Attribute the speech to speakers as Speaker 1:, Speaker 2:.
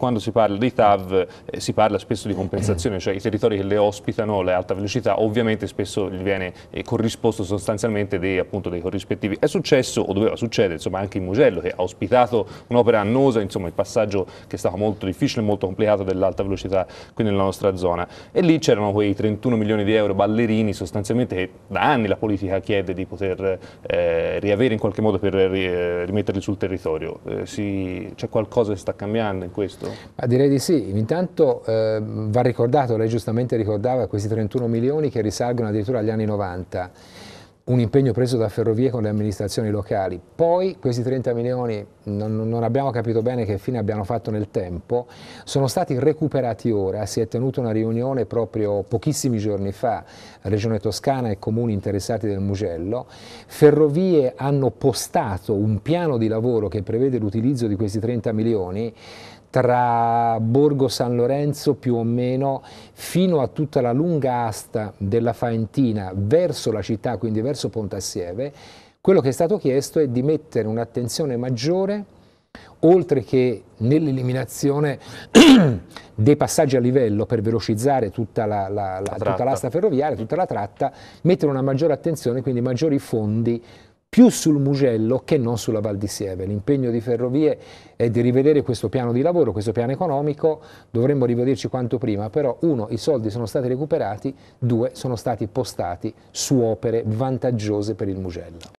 Speaker 1: Quando si parla di TAV eh, si parla spesso di compensazione, cioè i territori che le ospitano, le l'alta velocità, ovviamente spesso gli viene eh, corrisposto sostanzialmente dei, appunto, dei, corrispettivi. È successo, o doveva succedere, insomma, anche in Mugello che ha ospitato un'opera annosa, insomma il passaggio che è stato molto difficile e molto complicato dell'alta velocità qui nella nostra zona. E lì c'erano quei 31 milioni di euro ballerini sostanzialmente che da anni la politica chiede di poter eh, riavere in qualche modo per eh, rimetterli sul territorio. Eh, c'è qualcosa che sta cambiando in questo? modo? Certo.
Speaker 2: Ma direi di sì, intanto eh, va ricordato, lei giustamente ricordava questi 31 milioni che risalgono addirittura agli anni 90, un impegno preso da Ferrovie con le amministrazioni locali, poi questi 30 milioni, non, non abbiamo capito bene che fine abbiano fatto nel tempo, sono stati recuperati ora, si è tenuta una riunione proprio pochissimi giorni fa, Regione Toscana e comuni interessati del Mugello, Ferrovie hanno postato un piano di lavoro che prevede l'utilizzo di questi 30 milioni, tra Borgo San Lorenzo più o meno fino a tutta la lunga asta della Faentina verso la città, quindi verso Pontassieve, quello che è stato chiesto è di mettere un'attenzione maggiore, oltre che nell'eliminazione dei passaggi a livello per velocizzare tutta, la, la, la, la tutta l'asta ferroviaria, tutta la tratta, mettere una maggiore attenzione, quindi maggiori fondi più sul Mugello che non sulla Val di Sieve. L'impegno di Ferrovie è di rivedere questo piano di lavoro, questo piano economico, dovremmo rivederci quanto prima, però uno, i soldi sono stati recuperati, due, sono stati postati su opere vantaggiose per il Mugello.